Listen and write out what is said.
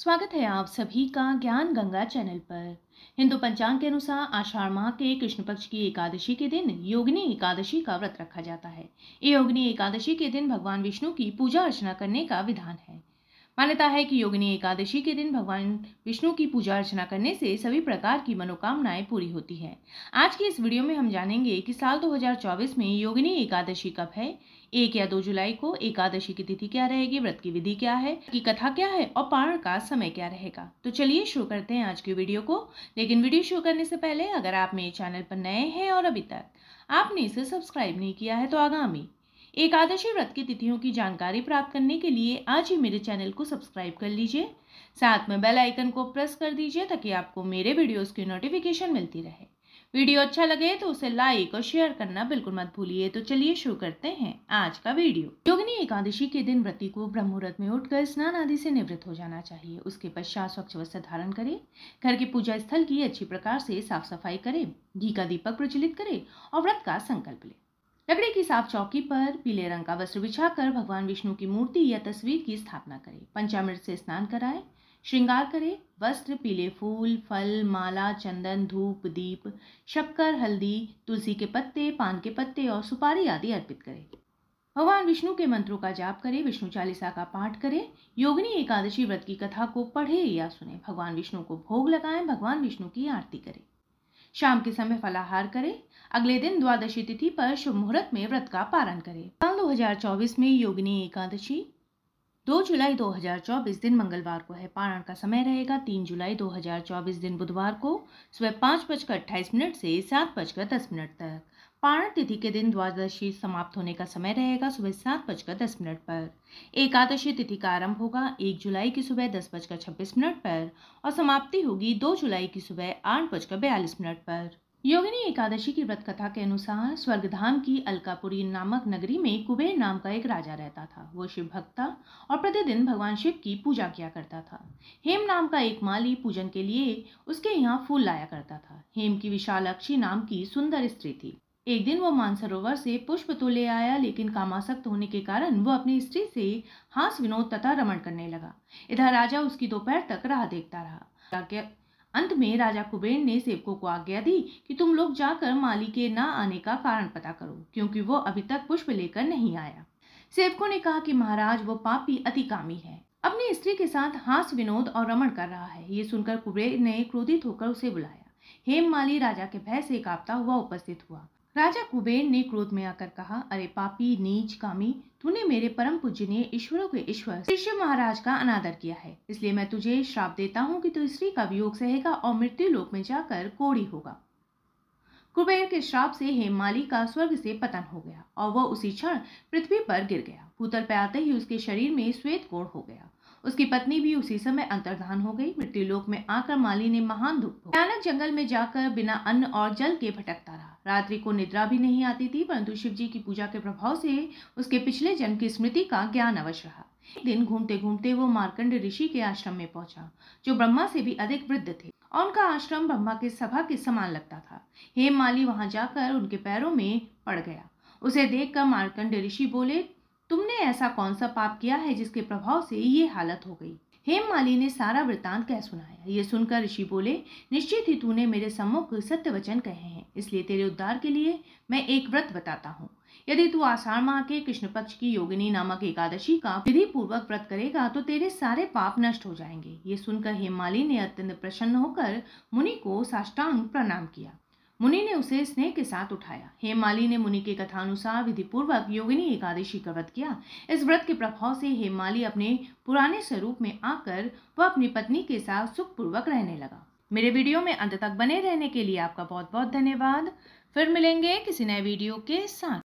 स्वागत है आप सभी का ज्ञान गंगा चैनल पर हिंदू पंचांग के अनुसार आषाढ़ माह के कृष्ण पक्ष की एकादशी के दिन योगिनी एकादशी का व्रत रखा जाता है ये योगिनी एकादशी के दिन भगवान विष्णु की पूजा अर्चना करने का विधान है मान्यता है कि योगिनी एकादशी के दिन भगवान विष्णु की पूजा अर्चना करने से सभी प्रकार की मनोकामनाएं पूरी होती है आज की इस वीडियो में हम जानेंगे कि साल 2024 में योगिनी एकादशी कब है एक या दो जुलाई को एकादशी की तिथि क्या रहेगी व्रत की विधि क्या है की कथा क्या है और पारण का समय क्या रहेगा तो चलिए शुरू करते हैं आज की वीडियो को लेकिन वीडियो शुरू करने से पहले अगर आप मेरे चैनल पर नए हैं और अभी तक आपने इसे सब्सक्राइब नहीं किया है तो आगामी एकादशी व्रत की तिथियों की जानकारी प्राप्त करने के लिए आज ही मेरे चैनल को सब्सक्राइब कर लीजिए साथ में बेल आइकन को प्रेस कर दीजिए ताकि आपको मेरे वीडियोस की नोटिफिकेशन मिलती रहे वीडियो अच्छा लगे तो उसे लाइक और शेयर करना बिल्कुल मत भूलिए तो चलिए शुरू करते हैं आज का वीडियो योगिनी एकादशी के दिन व्रति को ब्रह्म मुहूर्त में उठकर स्नान आदि से निवृत्त हो जाना चाहिए उसके पश्चात स्वच्छ वस्त्र धारण करें घर के पूजा स्थल की अच्छी प्रकार से साफ सफाई करें घी का दीपक प्रज्वलित करें और व्रत का संकल्प लें लकड़ी की साफ चौकी पर पीले रंग का वस्त्र बिछाकर भगवान विष्णु की मूर्ति या तस्वीर की स्थापना करें पंचामृत से स्नान कराएं श्रृंगार करें वस्त्र पीले फूल फल माला चंदन धूप दीप शक्कर हल्दी तुलसी के पत्ते पान के पत्ते और सुपारी आदि अर्पित करें भगवान विष्णु के मंत्रों का जाप करें विष्णु चालीसा का पाठ करें योगिनी एकादशी व्रत की कथा को पढ़े या सुने भगवान विष्णु को भोग लगाएं भगवान विष्णु की आरती करें शाम के समय फलाहार करें अगले दिन द्वादशी तिथि पर शुभ मुहूर्त में व्रत का पालन करें साल 2024 में योगिनी एकादशी 2 जुलाई 2024 दिन मंगलवार को है पारण का समय रहेगा 3 जुलाई 2024 दिन बुधवार को सुबह पाँच बजकर अट्ठाईस मिनट से सात बजकर दस मिनट तक पारण तिथि के दिन द्वादशी समाप्त होने का समय रहेगा सुबह सात बजकर दस मिनट पर एकादशी तिथि का आरंभ होगा एक जुलाई की सुबह दस बजकर छब्बीस मिनट पर और समाप्ति होगी दो जुलाई की सुबह आठ बजकर बयालीस मिनट पर योगिनी एकादशी की व्रत कथा के अनुसार स्वर्गधाम की अलकापुरी नामक नगरी में कुबेर नाम का एक राजा रहता था वो शिव भक्त था और प्रतिदिन भगवान शिव की पूजा किया करता था हेम नाम का एक माली पूजन के लिए उसके यहाँ फूल लाया करता था हेम की विशालाक्षी नाम की सुंदर स्त्री थी एक दिन वो मानसरोवर से पुष्प तो ले आया लेकिन कामासक्त होने के कारण वो अपनी स्त्री से हास विनोद तथा रमण करने लगा इधर राजा उसकी दोपहर तक राह देखता रहा अंत में राजा कुबेर ने सेवकों को आज्ञा दी कि तुम लोग जाकर माली के ना आने का कारण पता करो क्योंकि वो अभी तक पुष्प लेकर नहीं आया सेवकों ने कहा कि महाराज वो पापी अतिकामी है अपनी स्त्री के साथ हास विनोद और रमण कर रहा है ये सुनकर कुबेर ने क्रोधित होकर उसे बुलाया हेम माली राजा के भय से कांपता हुआ उपस्थित हुआ राजा कुबेर ने क्रोध में आकर कहा अरे पापी नीच कामी तूने मेरे परम पूजनीय ईश्वरों के ईश्वर शिष्य महाराज का अनादर किया है इसलिए मैं तुझे श्राप देता हूँ कि तू स्त्री का वियोग सहेगा और मृत्यु लोक में जाकर कोड़ी होगा कुबेर के श्राप से हेमाली का स्वर्ग से पतन हो गया और वह उसी क्षण पृथ्वी पर गिर गया भूतल पर आते ही उसके शरीर में श्वेत कोड़ हो गया उसकी पत्नी भी उसी समय अंतर्धान हो गई लोक में आकर माली ने महान दुख भयानक जंगल में जाकर बिना अन्न और जल के भटकता रात्रि को निद्रा भी नहीं आती थी परंतु शिव जी की पूजा के प्रभाव से उसके पिछले जन्म की स्मृति का ज्ञान अवश्य रहा एक दिन घूमते घूमते वो मार्कंड ऋषि के आश्रम में पहुंचा जो ब्रह्मा से भी अधिक वृद्ध थे और उनका आश्रम ब्रह्मा के सभा के समान लगता था हेम माली वहां जाकर उनके पैरों में पड़ गया उसे देखकर मार्कंड ऋषि बोले तुमने ऐसा कौन सा पाप किया है जिसके प्रभाव से ये हालत हो गई हेम माली ने सारा वृतांत कह सुनाया ये सुनकर ऋषि बोले निश्चित ही तूने मेरे सम्मुख सत्य वचन कहे हैं इसलिए तेरे उद्धार के लिए मैं एक व्रत बताता हूँ यदि तू आषाढ़ माह के कृष्ण पक्ष की योगिनी नामक एकादशी का विधि पूर्वक व्रत करेगा तो तेरे सारे पाप नष्ट हो जाएंगे ये सुनकर हेमाली ने अत्यंत प्रसन्न होकर मुनि को साष्टांग प्रणाम किया मुनि ने उसे स्नेह के साथ उठाया हेमाली ने मुनि के कथानुसार विधिपूर्वक योगिनी एकादशी का व्रत किया इस व्रत के प्रभाव से हेमाली अपने पुराने स्वरूप में आकर वह अपनी पत्नी के साथ सुखपूर्वक रहने लगा मेरे वीडियो में अंत तक बने रहने के लिए आपका बहुत बहुत धन्यवाद फिर मिलेंगे किसी नए वीडियो के साथ